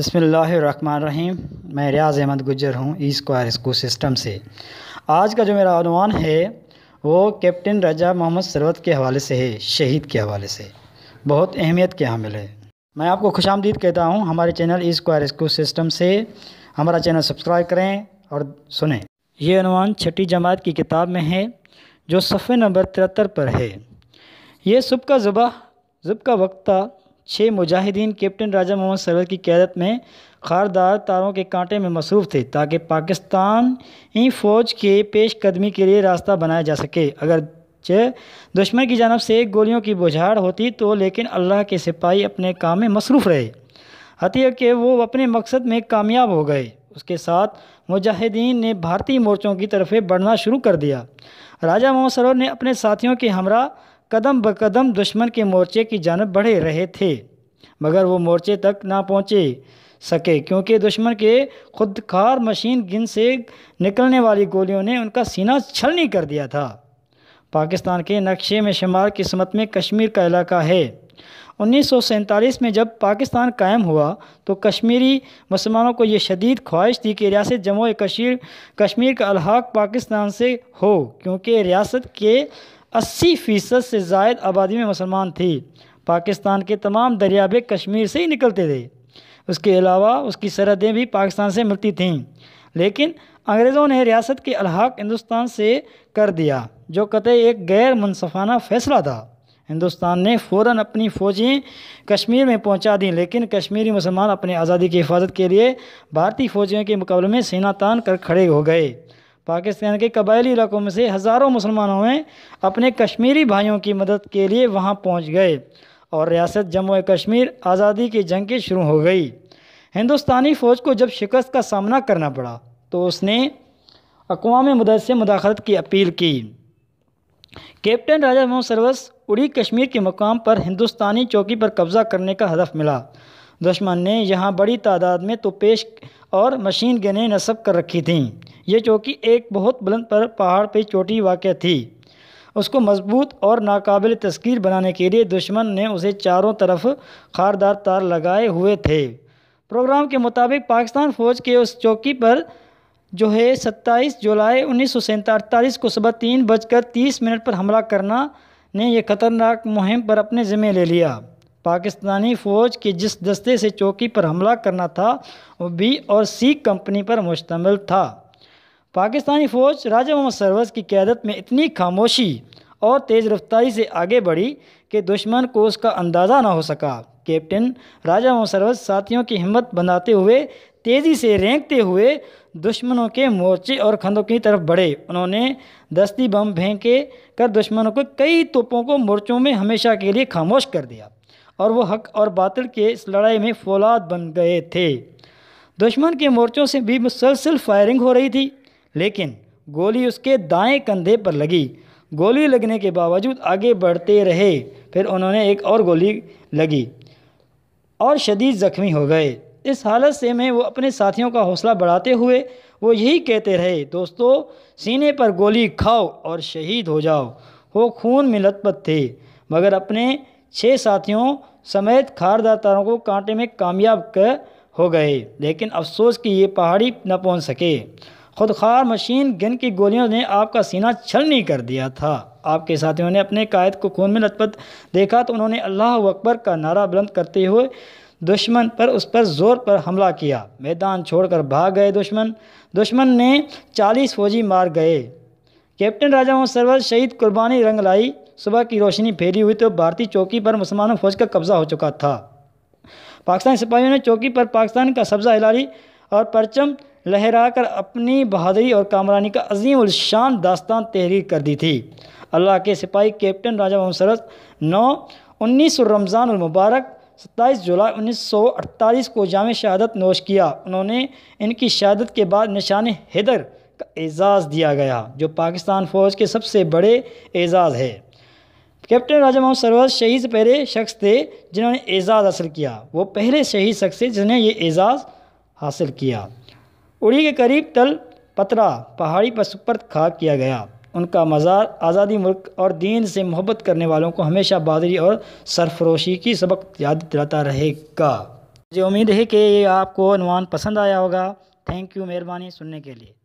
बसमीम मैं रियाज अहमद गुजर हूँ ई स्क्वायर स्कूल सिस्टम से आज का जो मेरा अनुमान है वो कैप्टन रजा मोहम्मद सरवत के हवाले से है शहीद के हवाले से बहुत अहमियत के हामिल है मैं आपको खुश आमदीद कहता हूँ हमारे channel E square school system से हमारा चैनल सब्सक्राइब करें और सुने ये अनुमान छठी जमात की किताब में है जो सफ़े नंबर तिहत्तर पर है ये सुबह का ज़बह ज़ुब का वक्त था छः मुजाहिदीन कैप्टन राजा मोहम्मद सरवर की क्यादत में खारदार तारों के कांटे में मसरूफ़ थे ताकि पाकिस्तानी फ़ौज के पेश कदमी के लिए रास्ता बनाया जा सके अगर चे दुश्मन की जानब से गोलियों की बुझाड़ होती तो लेकिन अल्लाह के सिपाही अपने काम में मसरूफ़ रहे हती के वो अपने मकसद में कामयाब हो गए उसके साथ मुजाहिदीन ने भारतीय मोर्चों की तरफ बढ़ना शुरू कर दिया राजा मोहम्मद सरोवर ने अपने साथियों के हमरा कदम ब कदम दुश्मन के मोर्चे की जानब बढ़े रहे थे मगर वो मोर्चे तक ना पहुँचे सके क्योंकि दुश्मन के खुदकार मशीन गिन से निकलने वाली गोलियों ने उनका सीना छलनी कर दिया था पाकिस्तान के नक्शे में शुमार किस्मत में कश्मीर का इलाका है उन्नीस में जब पाकिस्तान कायम हुआ तो कश्मीरी मुसलमानों को ये शदीद ख्वाहिश थी कि रियासत जम्मू कश्मीर कश्मीर का अलहाक पाकिस्तान से हो क्योंकि रियासत के अस्सी फ़ीसद से जायद आबादी में मुसलमान थी पाकिस्तान के तमाम दरियाबे कश्मीर से ही निकलते थे उसके अलावा उसकी सरहदें भी पाकिस्तान से मिलती थीं लेकिन अंग्रेज़ों ने रियासत के अलहाक हिंदुस्तान से कर दिया जो कतई एक गैर मुनफाना फ़ैसला था हिंदुस्तान ने फ़ौर अपनी फ़ौजें कश्मीर में पहुंचा दी लेकिन कश्मीरी मुसलमान अपने आज़ादी की हिफाजत के लिए भारतीय फ़ौजियों के मुकाबले में सेना तान कर खड़े हो गए पाकिस्तान के कबायली इलाकों में से हज़ारों मुसलमानों में अपने कश्मीरी भाइयों की मदद के लिए वहाँ पहुँच गए और रियासत जम्मू कश्मीर आज़ादी की जंग की शुरू हो गई हिंदुस्तानी फ़ौज को जब शिकस्त का सामना करना पड़ा तो उसने अकवा मदद से मुदाखलत की अपील की कैप्टन राजा मोहम्मद सरवस उड़ी कश्मीर के मकाम पर हिंदुस्तानी चौकी पर कब्ज़ा करने का हदफ मिला दुश्मन ने यहाँ बड़ी तादाद में तो पेश और मशीन गनें नस्ब कर रखी थी ये चौकी एक बहुत बुलंद पर पहाड़ पर चोटी वाक़ थी उसको मजबूत और नाकबिल तस्कीर बनाने के लिए दुश्मन ने उसे चारों तरफ खारदार तार लगाए हुए थे प्रोग्राम के मुताबिक पाकिस्तान फ़ौज के उस चौकी पर जो है सत्ताईस जुलाई उन्नीस सौ सैंतालीस को सुबह तीन बजकर तीस मिनट पर हमला करना ने यह खतरनाक मुहिम पर अपने ज़िम्मे ले लिया पाकिस्तानी फ़ौज के जिस दस्ते से चौकी पर हमला करना था वो बी और सी कंपनी पर मुश्तमल था पाकिस्तानी फ़ौज राजा मोहम्मद सरवज की क्यादत में इतनी खामोशी और तेज़ रफ्तारी से आगे बढ़ी कि दुश्मन को उसका अंदाज़ा ना हो सका कैप्टन राजा मोहम्मद सरवज साथियों की हिम्मत बनाते हुए तेज़ी से रेंकते हुए दुश्मनों के मोर्चे और खंदों की तरफ बढ़े उन्होंने दस्ती बम फेंके कर दुश्मनों को कई तोपों को मोर्चों में हमेशा के लिए खामोश कर दिया और वो हक और बातिल के इस लड़ाई में फौलाद बन गए थे दुश्मन के मोर्चों से भी मुसलसल फायरिंग हो रही थी लेकिन गोली उसके दाएं कंधे पर लगी गोली लगने के बावजूद आगे बढ़ते रहे फिर उन्होंने एक और गोली लगी और शदीद ज़ख्मी हो गए इस हालत से मैं वो अपने साथियों का हौसला बढ़ाते हुए वो यही कहते रहे दोस्तों सीने पर गोली खाओ और शहीद हो जाओ वो खून में लतपत थे मगर अपने छः साथियों समेत खारदातारों को कांटे में कामयाब हो गए लेकिन अफसोस कि ये पहाड़ी न पहुंच सके खुदखार मशीन गन की गोलियों ने आपका सीना छलनी कर दिया था आपके साथियों ने अपने कायद को खून में लथपथ देखा तो उन्होंने अल्लाह अकबर का नारा बुलंद करते हुए दुश्मन पर उस पर जोर पर हमला किया मैदान छोड़कर भाग गए दुश्मन दुश्मन ने चालीस फौजी मार गए कैप्टन राजा मोहम्मद सरवर शहीद कुर्बानी रंग लाई सुबह की रोशनी फैली हुई तो भारतीय चौकी पर मुसलमानों फौज का कब्जा हो चुका था पाकिस्तानी सिपाहियों ने चौकी पर पाकिस्तान का सब्जा हिलारी और परचम लहराकर अपनी बहादुरी और कामरानी का अजीम उलशान दास्तान तहरीर कर दी थी अल्लाह के सिपाही कैप्टन राजा मोहम्मद सरस नौ उन्नीस रमज़ान मुबारक सत्ताईस जुलाई 1948 को जाम शहादत नोश किया उन्होंने इनकी शहादत के बाद निशान हैदर का एजाज़ दिया गया जो पाकिस्तान फ़ौज के सबसे बड़े एजाज़ है कैप्टन राजा मोहम्मद सरवर शहीद से पहले शख्स थे जिन्होंने एजाज़ हासिल किया वो पहले शहीद शख्स थे जिन्हें ये एजाज़ हासिल किया उड़ी के करीब तल पतरा पहाड़ी पर सुपर खाक किया गया उनका मज़ार आज़ादी मुल्क और दीन से मोहब्बत करने वालों को हमेशा बहादरी और सरफरोशी की सबक याद दिलाता रहेगा मुझे उम्मीद है कि ये आपको अनुमान पसंद आया होगा थैंक यू मेहरबानी सुनने के लिए